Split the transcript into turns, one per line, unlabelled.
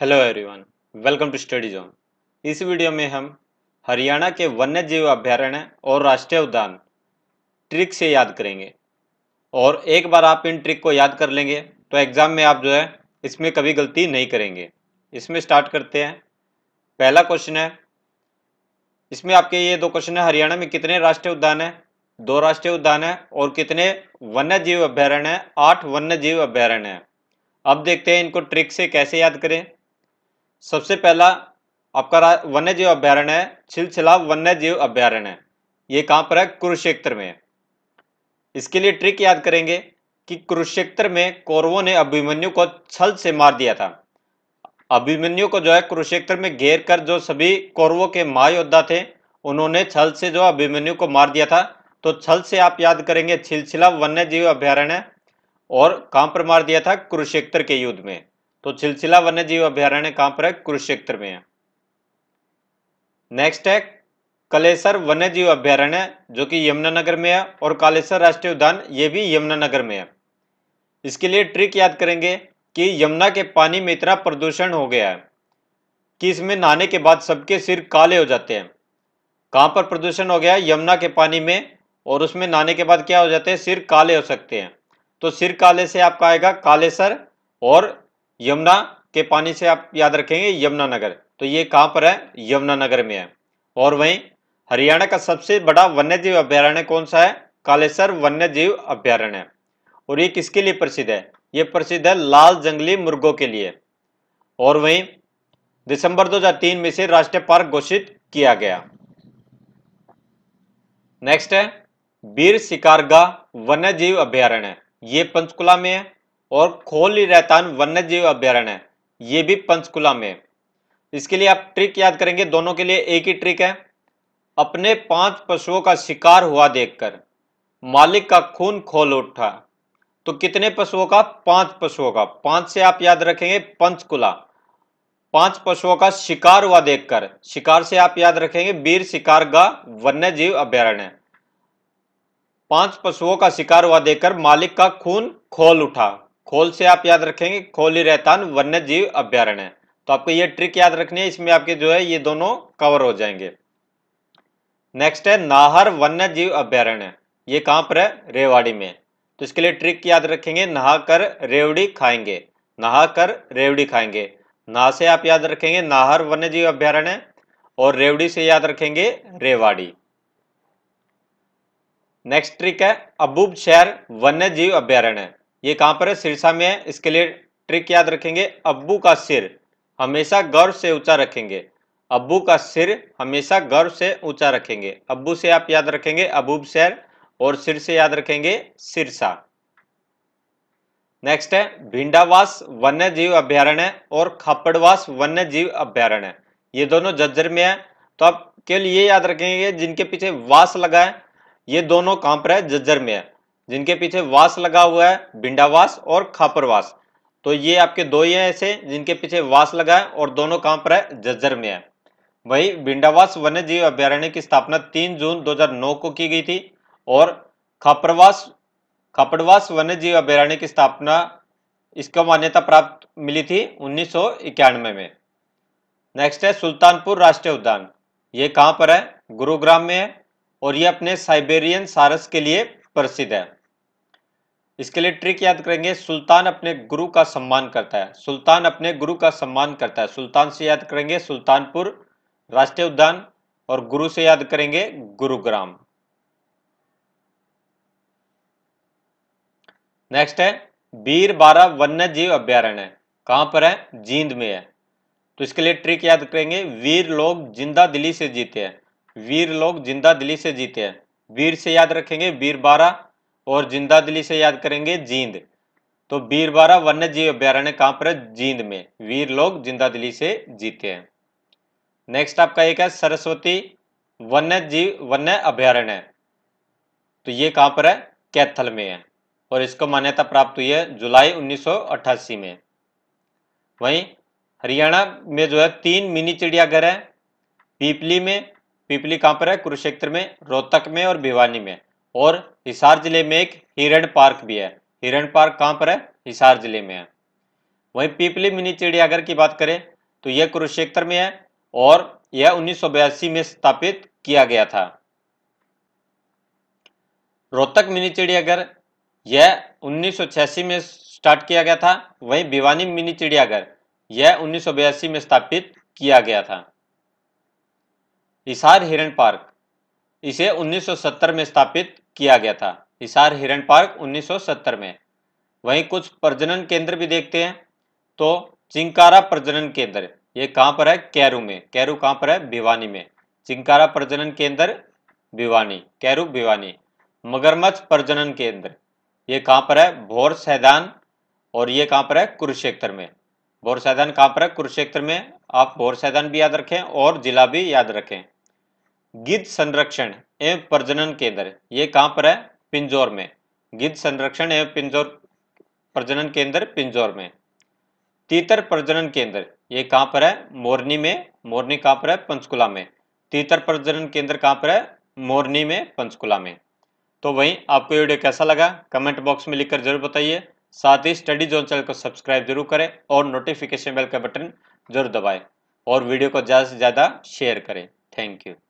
hello everyone welcome to study zone इस video में हम हरियाणा के वन्य जीव अभ्यारण्य और राष्ट्रीय उद्यान ट्रिक से याद करेंगे और एक बार आप इन ट्रिक को याद कर लेंगे तो एग्ज़ाम में आप जो है इसमें कभी गलती नहीं करेंगे इसमें स्टार्ट करते हैं पहला क्वेश्चन है इसमें आपके ये दो क्वेश्चन है हरियाणा में कितने राष्ट्रीय उद्यान है दो राष्ट्रीय उद्यान है और कितने वन्य जीव अभ्यारण्य आठ वन्य जीव अभ्यारण्य अब देखते हैं इनको ट्रिक से कैसे याद करें सबसे पहला आपका वन्य जीव अभ्यारण्य है छिलछिला वन्य जीव अभ्यारण्य ये कहाँ पर है कुरुक्षेत्र में इसके लिए ट्रिक याद करेंगे कि कुरुक्षेत्र में कौरवों ने अभिमन्यु को छल से मार दिया था अभिमन्यु को जो है कुरुक्षेत्र में घेर कर जो सभी कौरवों के महायोद्धा थे उन्होंने छल से जो अभिमन्यु को मार दिया था तो छल से आप याद करेंगे छिलछिला वन्य जीव अभ्यारण्य और कहाँ पर मार दिया था कुरुक्षेत्र के युद्ध में तो चिलचिला वन्य जीव अभ्यारण्य कहां पर है कुरुक्षेत्र में है नेक्स्ट है कलेसर वन्य जीव अभ्यारण्य जो कि यमुनानगर में है और कालेसर राष्ट्रीय उद्यान ये भी यमुनानगर में है इसके लिए ट्रिक याद करेंगे कि यमुना के पानी में इतना प्रदूषण हो गया है कि इसमें नहाने के बाद सबके सिर काले हो जाते हैं कहां पर प्रदूषण हो गया यमुना के पानी में और उसमें नहाने के बाद क्या हो जाते हैं सिर काले हो सकते हैं तो सिर काले से आपका आएगा कालेसर और यमुना के पानी से आप याद रखेंगे यमुना नगर तो ये कहाँ पर है यमुना नगर में है और वहीं हरियाणा का सबसे बड़ा वन्यजीव अभ्यारण्य कौन सा है कालेसर वन्यजीव अभ्यारण्य और ये किसके लिए प्रसिद्ध है ये प्रसिद्ध है लाल जंगली मुर्गों के लिए और वहीं दिसंबर 2003 में से राष्ट्रीय पार्क घोषित किया गया नेक्स्ट है बीर शिकारगा वन्यजीव अभ्यारण्य ये पंचकुला में है और खोल रैतान वन्य जीव अभ्यारण्य ये भी पंचकुला में इसके लिए आप ट्रिक याद करेंगे दोनों के लिए एक ही ट्रिक है अपने पांच पशुओं का शिकार हुआ देखकर मालिक का खून खोल उठा तो कितने पशुओं का पांच पशुओं का पांच से आप याद रखेंगे पंचकुला पांच पशुओं का शिकार हुआ देखकर शिकार से आप याद रखेंगे वीर शिकार का वन्य जीव अभ्यारण्य पांच पशुओं का शिकार हुआ देखकर मालिक का खून खोल उठा खोल से आप याद रखेंगे खोली रहता वन्य जीव अभ्यारण्य तो आपको ये ट्रिक याद रखनी है इसमें आपके जो है ये दोनों कवर हो जाएंगे नेक्स्ट है नाहर वन्य जीव अभ्यारण्य ये कहां पर है रेवाड़ी में तो इसके लिए ट्रिक याद रखेंगे नहा कर रेवड़ी खाएंगे नहा कर रेवड़ी खाएंगे नहा से आप याद रखेंगे नाहर वन्य जीव अभ्यारण्य और रेवड़ी से याद रखेंगे रेवाड़ी नेक्स्ट ट्रिक है अबूब शहर वन्य जीव अभ्यारण्य ये कहाँ पर है सिरसा में है इसके लिए ट्रिक याद रखेंगे अब्बू का सिर हमेशा गर्व से ऊंचा रखेंगे अब्बू का सिर हमेशा गर्व से ऊंचा रखेंगे अब्बू से आप याद रखेंगे अबूब शहर और सिर से याद रखेंगे सिरसा नेक्स्ट है भिंडावास वन्य जीव अभ्यारण्य और खापड़वास वन्य जीव अभ्यारण्य ये दोनों जज्जर में है तो आप केवल ये याद रखेंगे जिनके पीछे वास लगा है ये दोनों कहां पर है जज्जर में है जिनके पीछे वास लगा हुआ है भिंडावास और खापरवास तो ये आपके दो ही हैं ऐसे जिनके पीछे वास लगा है और दोनों कहाँ पर है जज्जर में है वही भिंडावास वन्य जीव अभ्यारण्य की स्थापना 3 जून 2009 को की गई थी और खापरवास खापड़वास वन्य जीव अभ्यारण्य की स्थापना इसको मान्यता प्राप्त मिली थी उन्नीस में नेक्स्ट है सुल्तानपुर राष्ट्रीय उद्यान ये कहाँ पर है गुरुग्राम में है और ये अपने साइबेरियन सारस के लिए प्रसिद्ध है इसके लिए ट्रिक याद करेंगे सुल्तान अपने गुरु का सम्मान करता है सुल्तान अपने गुरु का सम्मान करता है सुल्तान से याद करेंगे सुल्तानपुर राष्ट्रीय उद्यान और गुरु से याद करेंगे गुरुग्राम नेक्स्ट है बीर बारा वन्य जीव अभ्यारण्य कहां पर है जींद में है तो इसके लिए ट्रिक याद करेंगे वीर लोग जिंदा दिल्ली से जीते हैं वीर लोग जिंदा दिल्ली से जीते हैं वीर से याद रखेंगे वीर बारा और जिंदा दिली से याद करेंगे जींद तो बीरबारा वन्य जीव अभ्यारण्य कहाँ पर है जींद में वीर लोग जिंदा दिली से जीते हैं नेक्स्ट आपका एक है सरस्वती वन्य जीव वन्य अभ्यारण्य तो ये कहाँ पर है कैथल में है और इसको मान्यता प्राप्त हुई है जुलाई 1988 में वहीं हरियाणा में जो है तीन मिनी चिड़ियाघर है पीपली में पीपली कहाँ पर है कुरुक्षेत्र में रोहतक में और भिवानी में और हिसार जिले में एक हिरण पार्क भी है हिरण पार्क कहाँ पर है हिसार जिले में है वहीं पीपली मिनी चिड़ियाघर की बात करें तो यह कुरुक्षेत्र में है और यह उन्नीस में स्थापित किया गया था रोहतक मिनी चिड़ियाघर यह उन्नीस में स्टार्ट किया गया था वहीं भिवानी मिनी चिड़ियाघर यह उन्नीस में स्थापित किया गया था हिसार हिरण पार्क इसे 1970 में स्थापित किया गया था हिसार हिरण पार्क 1970 में वहीं कुछ प्रजनन केंद्र भी देखते हैं तो चिंकारा प्रजनन केंद्र ये कहाँ पर है कैरू में कैरू कहाँ पर है भिवानी में चिंकारा प्रजनन केंद्र भिवानी कैरू भिवानी मगरमच्छ प्रजनन केंद्र ये कहाँ पर है भोर सैदान और ये कहाँ पर है कुरुक्षेत्र में भोर सैदान कहाँ पर है कुरुक्षेत्र में आप भोर सैदान भी याद रखें और जिला भी याद रखें गिद्ध संरक्षण एवं प्रजनन केंद्र ये कहाँ पर है पिंजौर में गिद्ध संरक्षण एवं पिंजौर प्रजनन केंद्र पिंजौर में तीतर प्रजनन केंद्र ये कहाँ पर है मोरनी में मोरनी कहाँ पर है पंचकुला में तीतर प्रजनन केंद्र कहाँ पर है मोरनी में पंचकुला में तो वहीं आपको ये वीडियो कैसा लगा कमेंट बॉक्स में लिखकर जरूर बताइए साथ ही स्टडी जोन चैनल को सब्सक्राइब जरूर करें और नोटिफिकेशन बेल का बटन जरूर दबाएं और वीडियो को ज़्यादा से ज़्यादा शेयर करें थैंक यू